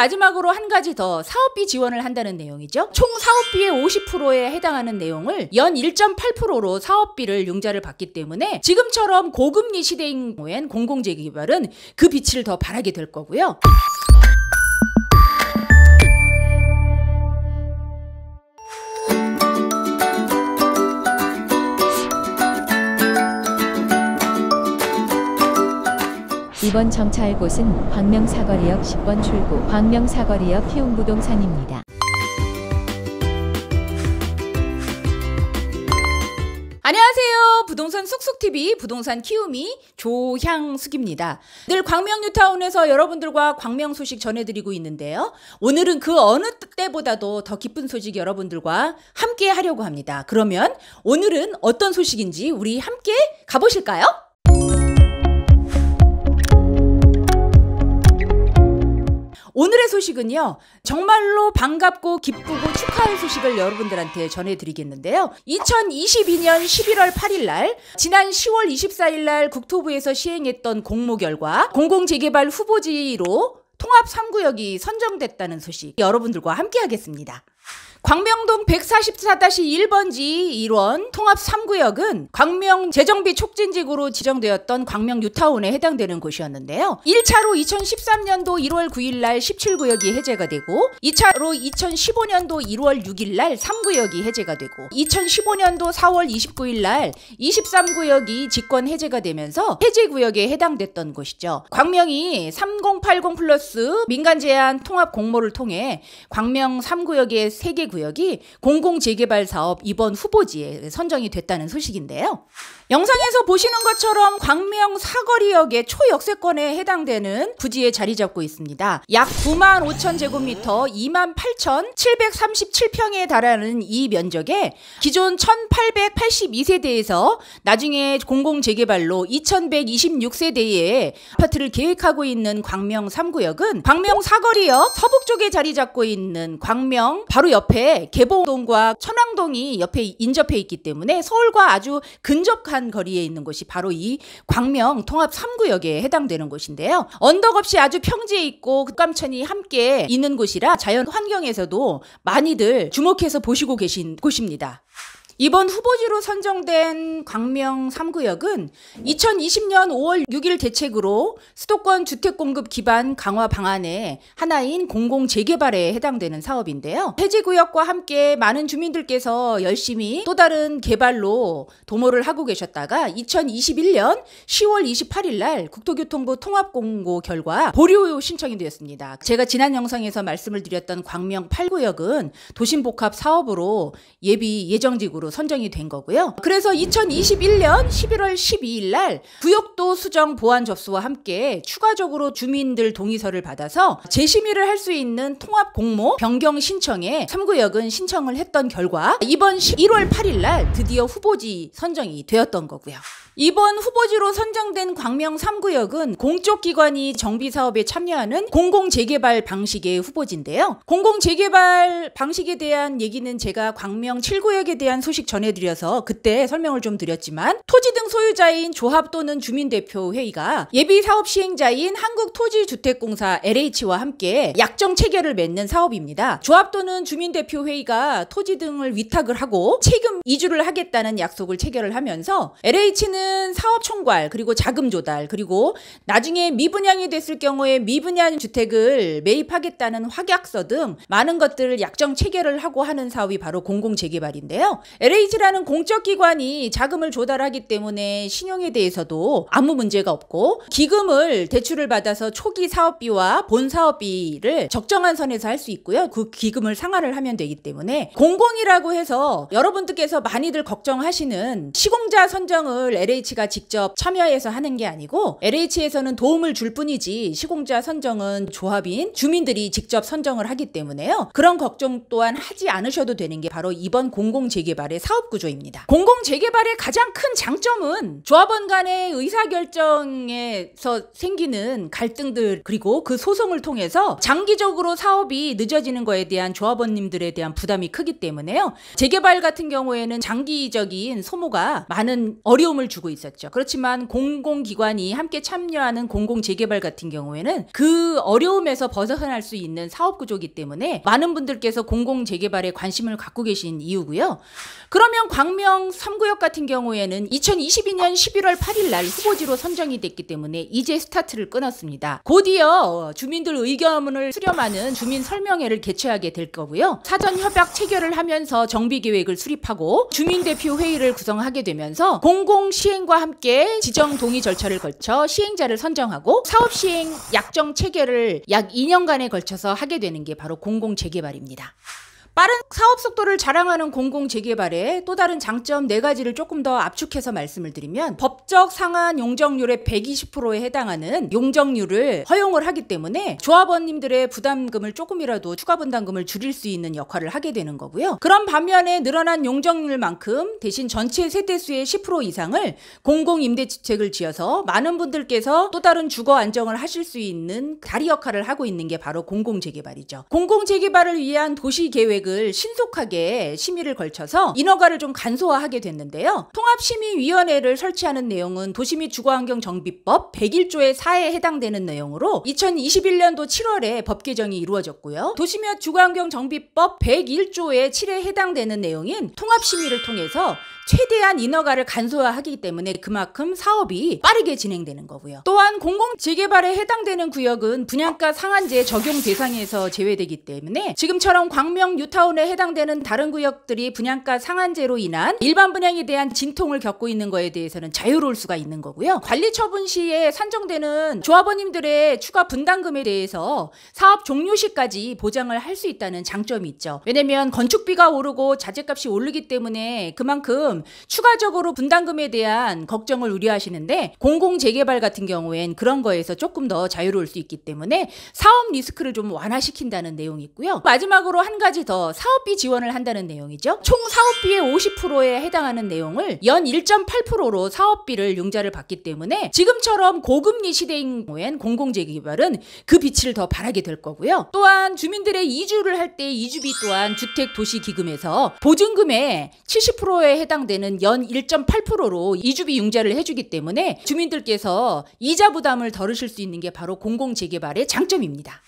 마지막으로 한 가지 더 사업비 지원을 한다는 내용이죠. 총 사업비의 50%에 해당하는 내용을 연 1.8%로 사업비를 융자를 받기 때문에 지금처럼 고금리 시대인 경우엔 공공재개발은 그 빛을 더바라게될 거고요. 이번 정차할 곳은 광명사거리역 10번 출구 광명사거리역 키움부동산입니다 안녕하세요. 부동산 쑥쑥TV 부동산 키움이 조향숙입니다. 늘 광명 뉴타운에서 여러분들과 광명 소식 전해드리고 있는데요. 오늘은 그 어느 때보다도 더 기쁜 소식 여러분들과 함께 하려고 합니다. 그러면 오늘은 어떤 소식인지 우리 함께 가보실까요? 오늘의 소식은요. 정말로 반갑고 기쁘고 축하할 소식을 여러분들한테 전해드리겠는데요. 2022년 11월 8일 날 지난 10월 24일 날 국토부에서 시행했던 공모 결과 공공재개발 후보지로 통합 3구역이 선정됐다는 소식 여러분들과 함께 하겠습니다. 광명동 144-1번지 1원 통합 3구역은 광명 재정비 촉진지구로 지정되었던 광명 뉴타운에 해당되는 곳이었는데요. 1차로 2013년도 1월 9일 날 17구역이 해제가 되고 2차로 2015년도 1월 6일 날 3구역이 해제가 되고 2015년도 4월 29일 날 23구역이 직권 해제가 되면서 해제 구역에 해당됐던 곳이죠. 광명이 3080 플러스 민간 제한 통합 공모를 통해 광명 3구역에 세개 구역이 공공재개발 사업 이번 후보지에 선정이 됐다는 소식인데요. 영상에서 보시는 것처럼 광명 사거리역의 초역세권에 해당되는 부지에 자리 잡고 있습니다. 약 9만 5천 제곱미터 2만 8천 737평에 달하는 이 면적에 기존 1882세대에서 나중에 공공재개발로 2126세대에 아파트를 계획하고 있는 광명 3구역은 광명 사거리역 서북 쪽에 자리 잡고 있는 광명 바 바로 옆에 개봉동과 천왕동이 옆에 인접해 있기 때문에 서울과 아주 근접한 거리에 있는 곳이 바로 이 광명 통합 3구역에 해당되는 곳인데요. 언덕 없이 아주 평지에 있고 급감천이 함께 있는 곳이라 자연 환경에서도 많이들 주목해서 보시고 계신 곳입니다. 이번 후보지로 선정된 광명 3구역은 2020년 5월 6일 대책으로 수도권 주택공급 기반 강화 방안의 하나인 공공재개발에 해당되는 사업인데요. 해지구역과 함께 많은 주민들께서 열심히 또 다른 개발로 도모를 하고 계셨다가 2021년 10월 28일 날 국토교통부 통합공고 결과 보류 신청이 되었습니다. 제가 지난 영상에서 말씀을 드렸던 광명 8구역은 도심복합 사업으로 예비 예정지구로 선정이 된 거고요. 그래서 2021년 11월 12일 날 구역도 수정 보안 접수와 함께 추가적으로 주민들 동의서를 받아서 재심의를 할 수 있는 통합 공모 변경 신청에 3구역은 신청을 했던 결과 이번 1월 8일 날 드디어 후보지 선정이 되었던 거고요. 이번 후보지로 선정된 광명 3구역은 공적 기관이 정비 사업에 참여하는 공공 재개발 방식의 후보지인데요. 공공 재개발 방식에 대한 얘기는 제가 광명 7구역에 대한 소식을 소식 전해드려서 그때 설명을 좀 드렸지만 토지 등 소유자인 조합 또는 주민대표회의가 예비 사업 시행자인 한국토지주택공사 LH와 함께 약정 체결을 맺는 사업입니다. 조합 또는 주민대표회의가 토지 등을 위탁을 하고 책임 이주를 하겠다는 약속을 체결을 하면서 LH는 사업 총괄 그리고 자금 조달 그리고 나중에 미분양이 됐을 경우에 미분양 주택을 매입하겠다는 확약서 등 많은 것들을 약정 체결을 하고 하는 사업이 바로 공공재개발인데요. LH라는 공적 기관이 자금을 조달하기 때문에 신용에 대해서도 아무 문제가 없고 기금을 대출을 받아서 초기 사업비와 본 사업비를 적정한 선에서 할 수 있고요. 그 기금을 상환을 하면 되기 때문에 공공이라고 해서 여러분들께서 많이들 걱정하시는 시공자 선정을 LH가 직접 참여해서 하는 게 아니고 LH에서는 도움을 줄 뿐이지 시공자 선정은 조합인 주민들이 직접 선정을 하기 때문에요. 그런 걱정 또한 하지 않으셔도 되는 게 바로 이번 공공재개발 재개발의 사업 구조입니다. 공공 재개발의 가장 큰 장점은 조합원 간의 의사결정에서 생기는 갈등들 그리고 그 소송을 통해서 장기적으로 사업이 늦어지는 거에 대한 조합원님들에 대한 부담이 크기 때문에요. 재개발 같은 경우에는 장기적인 소모가 많은 어려움을 주고 있었죠. 그렇지만 공공기관이 함께 참여하는 공공 재개발 같은 경우에는 그 어려움에서 벗어날 수 있는 사업 구조이기 때문에 많은 분들께서 공공 재개발에 관심을 갖고 계신 이유고요. 그러면 광명 3구역 같은 경우에는 2022년 11월 8일 날 후보지로 선정이 됐기 때문에 이제 스타트를 끊었습니다. 곧이어 주민들 의견을 수렴하는 주민 설명회를 개최하게 될 거고요. 사전 협약 체결을 하면서 정비 계획을 수립하고 주민 대표 회의를 구성하게 되면서 공공 시행과 함께 지정 동의 절차를 거쳐 시행자를 선정하고 사업 시행 약정 체결을 약 2년간에 걸쳐서 하게 되는 게 바로 공공 재개발입니다. 빠른 사업 속도를 자랑하는 공공 재개발의 또 다른 장점 네 가지를 조금 더 압축해서 말씀을 드리면 법적 상한 용적률의 120%에 해당하는 용적률을 허용을 하기 때문에 조합원님들의 부담금을 조금이라도 추가 분담금을 줄일 수 있는 역할을 하게 되는 거고요. 그런 반면에 늘어난 용적률만큼 대신 전체 세대수의 10% 이상을 공공 임대주택을 지어서 많은 분들께서 또 다른 주거 안정을 하실 수 있는 다리 역할을 하고 있는 게 바로 공공 재개발이죠. 공공 재개발을 위한 도시 계획은 계획을 신속하게 심의를 걸쳐서 인허가를 좀 간소화하게 됐는데요. 통합심의위원회를 설치하는 내용은 도시미 주거환경정비법 101조의 4에 해당되는 내용으로 2021년도 7월에 법 개정이 이루어졌고요. 도시미 주거환경정비법 101조의 7에 해당되는 내용인 통합심의를 통해서 최대한 인허가를 간소화하기 때문에 그만큼 사업이 빠르게 진행되는 거고요. 또한 공공재개발에 해당되는 구역은 분양가 상한제 적용 대상에서 제외되기 때문에 지금처럼 광명 뉴타운에 해당되는 다른 구역들이 분양가 상한제로 인한 일반 분양에 대한 진통을 겪고 있는 거에 대해서는 자유로울 수가 있는 거고요. 관리 처분 시에 산정되는 조합원님들의 추가 분담금에 대해서 사업 종료 시까지 보장을 할 수 있다는 장점이 있죠. 왜냐면 건축비가 오르고 자재값이 오르기 때문에 그만큼 추가적으로 분담금에 대한 걱정을 우려하시는데 공공재개발 같은 경우엔 그런 거에서 조금 더 자유로울 수 있기 때문에 사업 리스크를 좀 완화시킨다는 내용이 있고요. 마지막으로 한 가지 더 사업비 지원을 한다는 내용이죠. 총 사업비의 50%에 해당하는 내용을 연 1.8%로 사업비를 융자를 받기 때문에 지금처럼 고금리 시대인 경우엔 공공재개발은 그 빛을 더바라게될 거고요. 또한 주민들의 이주를 할 때 이주비 또한 주택 도시 기금에서 보증금의 70%에 해당되는 되는연 1.8%로 이주비 융자를 해주기 때문에 주민들께서 이자 부담을 덜으실 수 있는 게 바로 공공재개발의 장점입니다.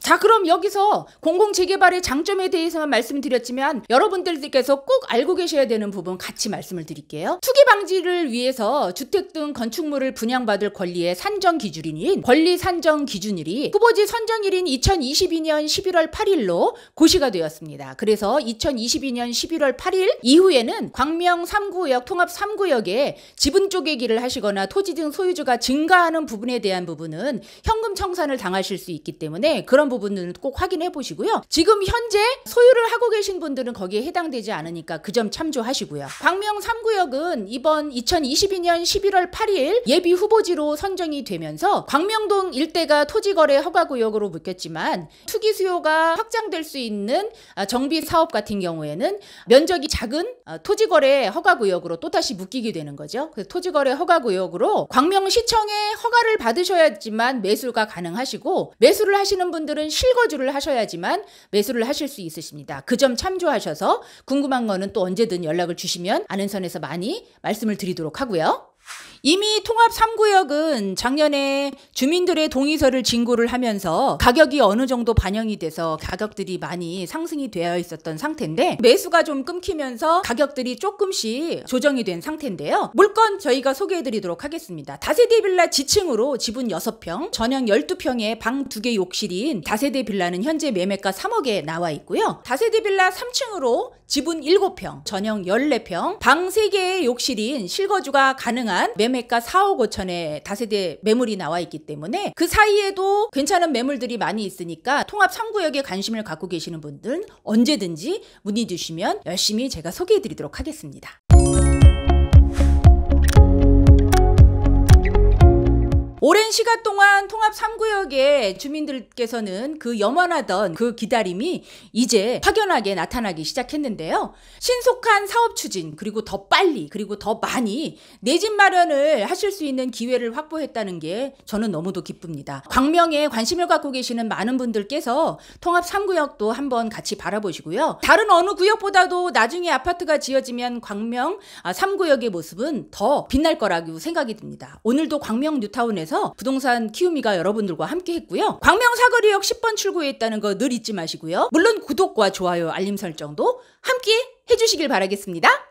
자 그럼 여기서 공공재개발의 장점에 대해서만 말씀드렸지만 여러분들께서 꼭 알고 계셔야 되는 부분 같이 말씀을 드릴게요. 투기 방지를 위해서 주택 등 건축물을 분양받을 권리의 산정 기준인 권리 산정 기준일이 후보지 선정일인 2022년 11월 8일로 고시가 되었습니다. 그래서 2022년 11월 8일 이후에는 광명 3구역 통합 3구역에 지분 쪼개기를 하시거나 토지 등 소유주가 증가하는 부분에 대한 부분은 현금 청산을 당하실 수 있기 때문에 그런 부분 부분은꼭 확인해 보시고요. 지금 현재 소유를 하고 계신 분들은 거기에 해당되지 않으니까 그 점 참조하시고요. 광명 3구역은 이번 2022년 11월 8일 예비 후보지로 선정이 되면서 광명동 일대가 토지거래 허가구역으로 묶였지만 투기 수요가 확장될 수 있는 아, 정비 사업 같은 경우에는 면적이 작은 아, 토지거래 허가구역으로 또다시 묶이게 되는 거죠. 그래서 토지거래 허가구역으로 광명시청의 허가를 받으셔야지만 매수가 가능하시고 매수를 하시는 분들은 분들은 실거주를 하셔야지만 매수를 하실 수 있으십니다. 그 점 참조하셔서 궁금한 거는 또 언제든 연락을 주시면 아는 선에서 많이 말씀을 드리도록 하고요. 이미 통합 3구역은 작년에 주민들의 동의서를 진구를 하면서 가격이 어느 정도 반영이 돼서 가격들이 많이 상승이 되어 있었던 상태인데 매수가 좀 끊기면서 가격들이 조금씩 조정이 된 상태인데요. 물건 저희가 소개해 드리도록 하겠습니다. 다세대 빌라 지층으로 지분 6평, 전형 12평에 방 2개 욕실인 다세대 빌라는 현재 매매가 3억에 나와 있고요. 다세대 빌라 3층으로 지분 7평, 전형 14평, 방 3개의 욕실인 실거주가 가능한 매 매매가 4억 5천에 다세대 매물이 나와 있기 때문에 그 사이에도 괜찮은 매물들이 많이 있으니까 통합 3구역에 관심을 갖고 계시는 분들은 언제든지 문의 주시면 열심히 제가 소개해 드리도록 하겠습니다. 오랜 시간 동안 통합 3구역의 주민들께서는 그 염원하던 그 기다림이 이제 확연하게 나타나기 시작했는데요. 신속한 사업 추진 그리고 더 빨리 그리고 더 많이 내 집 마련을 하실 수 있는 기회를 확보했다는 게 저는 너무도 기쁩니다. 광명에 관심을 갖고 계시는 많은 분들께서 통합 3구역도 한번 같이 바라보시고요. 다른 어느 구역보다도 나중에 아파트가 지어지면 광명 3구역의 아, 모습은 더 빛날 거라고 생각이 듭니다. 오늘도 광명 뉴타운에서 해서 부동산 키우미가 여러분들과 함께 했고요. 광명 사거리역 10번 출구에 있다는 거 늘 잊지 마시고요. 물론 구독과 좋아요, 알림 설정도 함께 해주시길 바라겠습니다.